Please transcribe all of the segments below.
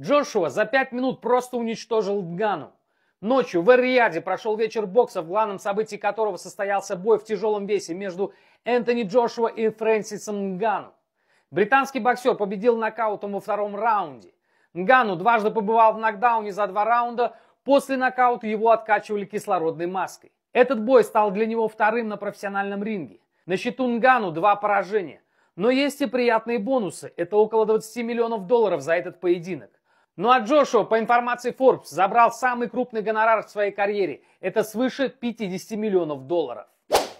Джошуа за пять минут просто уничтожил Дгану. Ночью в Эр-Рияде прошел вечер бокса, в главном событии которого состоялся бой в тяжелом весе между Энтони Джошуа и Фрэнсисом Нгану. Британский боксер победил нокаутом во втором раунде. Нгану дважды побывал в нокдауне за два раунда, после нокаута его откачивали кислородной маской. Этот бой стал для него вторым на профессиональном ринге. На счету Нгану два поражения. Но есть и приятные бонусы. Это около 20 миллионов долларов за этот поединок. Ну а Джошуа, по информации Forbes, забрал самый крупный гонорар в своей карьере. Это свыше 50 миллионов долларов.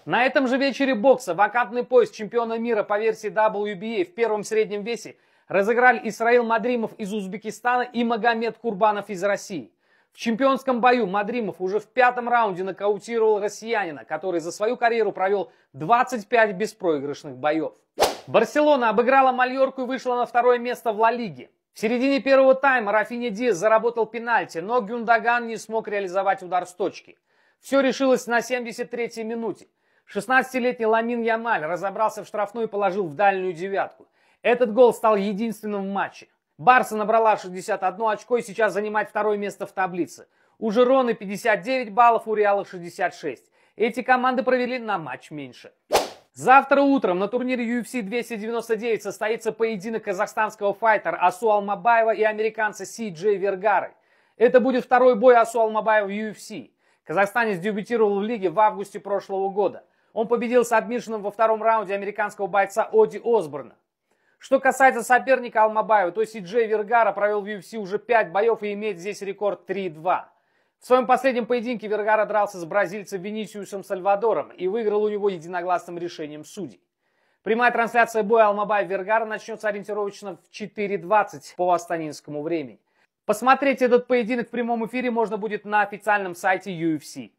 На этом же вечере бокса вакантный пояс чемпиона мира по версии WBA в первом среднем весе разыграли Исраил Мадримов из Узбекистана и Магомед Курбанов из России. В чемпионском бою Мадримов уже в пятом раунде нокаутировал россиянина, который за свою карьеру провел 25 беспроигрышных боев. Барселона обыграла Мальорку и вышла на второе место в Ла Лиге. В середине первого тайма Рафини Диас заработал пенальти, но Гюндаган не смог реализовать удар с точки. Все решилось на 73-й минуте. 16-летний Ламин Ямаль разобрался в штрафной и положил в дальнюю девятку. Этот гол стал единственным в матче. Барса набрала 61 очко и сейчас занимает второе место в таблице. У Жироны 59 баллов, у Реала 66. Эти команды провели на матч меньше. Завтра утром на турнире UFC 299 состоится поединок казахстанского файтера Асу Алмабаева и американца Си Джей Вергары. Это будет второй бой Асу Алмабаева в UFC. Казахстанец дебютировал в лиге в августе прошлого года. Он победил с обмишином во втором раунде американского бойца Оди Осборна. Что касается соперника Алмабаева, то Си Джей Вергара провел в UFC уже 5 боев и имеет здесь рекорд 3-2. В своем последнем поединке Вергара дрался с бразильцем Венисиусом Сальвадором и выиграл у него единогласным решением судей. Прямая трансляция боя Алмабай Вергара начнется ориентировочно в 4.20 по астанинскому времени. Посмотреть этот поединок в прямом эфире можно будет на официальном сайте UFC.